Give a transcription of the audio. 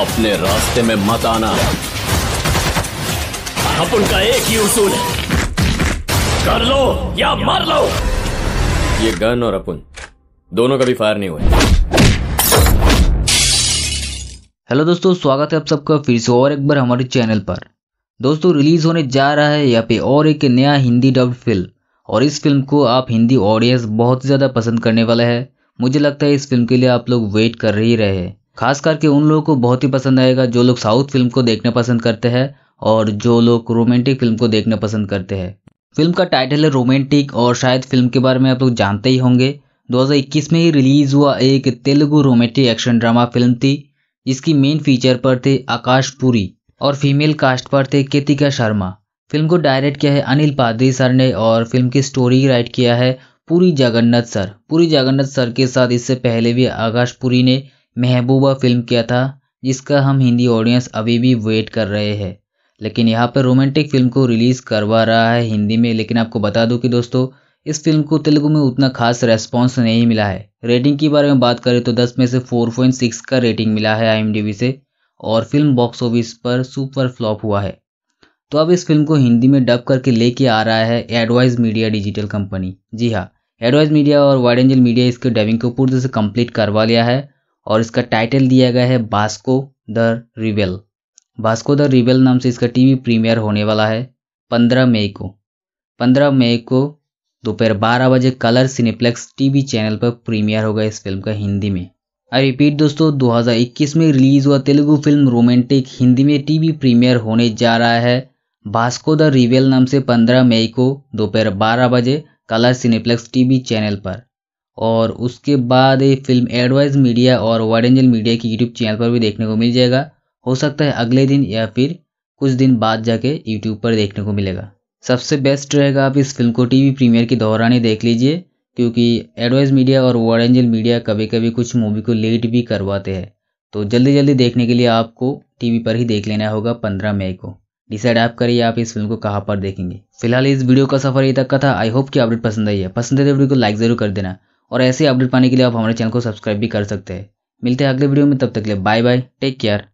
अपने रास्ते में मत आना अब उनका एक ही उसूल है कर लो या मार लो ये गन और अपुन दोनों कभी फायर नहीं हुए हेलो दोस्तों स्वागत है आप सबका फिर से और एक बार हमारे चैनल पर दोस्तों रिलीज होने जा रहा है यहाँ पे और एक नया हिंदी डब फिल्म और इस फिल्म को आप हिंदी ऑडियंस बहुत ज़्यादा पसंद करने वाला है मुझे लगता है इस फिल्म के लिए आप लोग वेट कर ही रहे हैं खास करके उन लोगों को बहुत ही पसंद आएगा जो लोग साउथ फिल्म को देखना पसंद करते हैं और जो लोग रोमांटिक फिल्म को देखना पसंद करते हैं फिल्म का टाइटल है रोमांटिक और शायद फिल्म के बारे में आप लोग जानते ही होंगे 2021 में ही रिलीज हुआ एक Telugu romantic action drama film थी जिसकी मेन फीचर पर थे आकाश पुरी और फीमेल कास्ट पर थे केतिका शर्मा फिल्म को डायरेक्ट किया है अनिल पादरी सर ने और फिल्म की स्टोरी राइट किया है पूरी जगन्नाथ सर पूरी जगन्नाथ सर के साथ इससे पहले भी आकाश पुरी ने महबूबा फिल्म किया था जिसका हम हिंदी ऑडियंस अभी भी वेट कर रहे हैं लेकिन यहाँ पर रोमांटिक फिल्म को रिलीज़ करवा रहा है हिंदी में लेकिन आपको बता दूँ कि दोस्तों इस फिल्म को तेलुगु में उतना खास रेस्पॉन्स नहीं मिला है रेटिंग के बारे में बात करें तो 10 में से 4.6 का रेटिंग मिला है आई से और फिल्म बॉक्स ऑफिस पर सुपर फ्लॉप हुआ है तो अब इस फिल्म को हिंदी में डब करके लेके आ रहा है एडवाइज मीडिया डिजिटल कंपनी जी हाँ एडवाइज मीडिया और वाइड एंजल मीडिया इसके डबिंग को पूरी तरह से कंप्लीट करवा लिया है और इसका टाइटल दिया गया है बास्को द रिवेल बास्को द रिवेल नाम से इसका टीवी प्रीमियर होने वाला है पंद्रह मई को पंद्रह मई को दोपहर बारह बजे कलर सिनेप्लेक्स टीवी चैनल पर प्रीमियर होगा इस फिल्म का हिंदी में आई रिपीट दोस्तों 2021 में रिलीज हुआ तेलुगु फिल्म रोमांटिक हिंदी में टीवी प्रीमियर होने जा रहा है बास्को द रिवेल नाम से 15 मई को दोपहर 12 बजे कलर सिनेप्लेक्स टीवी चैनल पर और उसके बाद ये फिल्म एडवाइज मीडिया और वर्ड एंजल मीडिया की यूट्यूब चैनल पर भी देखने को मिल जाएगा हो सकता है अगले दिन या फिर कुछ दिन बाद जाके यूट्यूब पर देखने को मिलेगा सबसे बेस्ट रहेगा आप इस फिल्म को टीवी प्रीमियर के दौरान ही देख लीजिए क्योंकि एडवाइज मीडिया और वर्ड एंजल मीडिया कभी कभी कुछ मूवी को लेट भी करवाते हैं तो जल्दी जल्दी देखने के लिए आपको टीवी पर ही देख लेना होगा पंद्रह मई को डिसाइड आप करिए आप इस फिल्म को कहाँ पर देखेंगे फिलहाल इस वीडियो का सफर ये तक का था आई होप कि अपडेट पसंद आई है पसंद है तो वीडियो को लाइक जरूर कर देना और ऐसे अपडेट पाने के लिए आप हमारे चैनल को सब्सक्राइब भी कर सकते हैं मिलते हैं अगले वीडियो में तब तक के लिए बाय बाय टेक केयर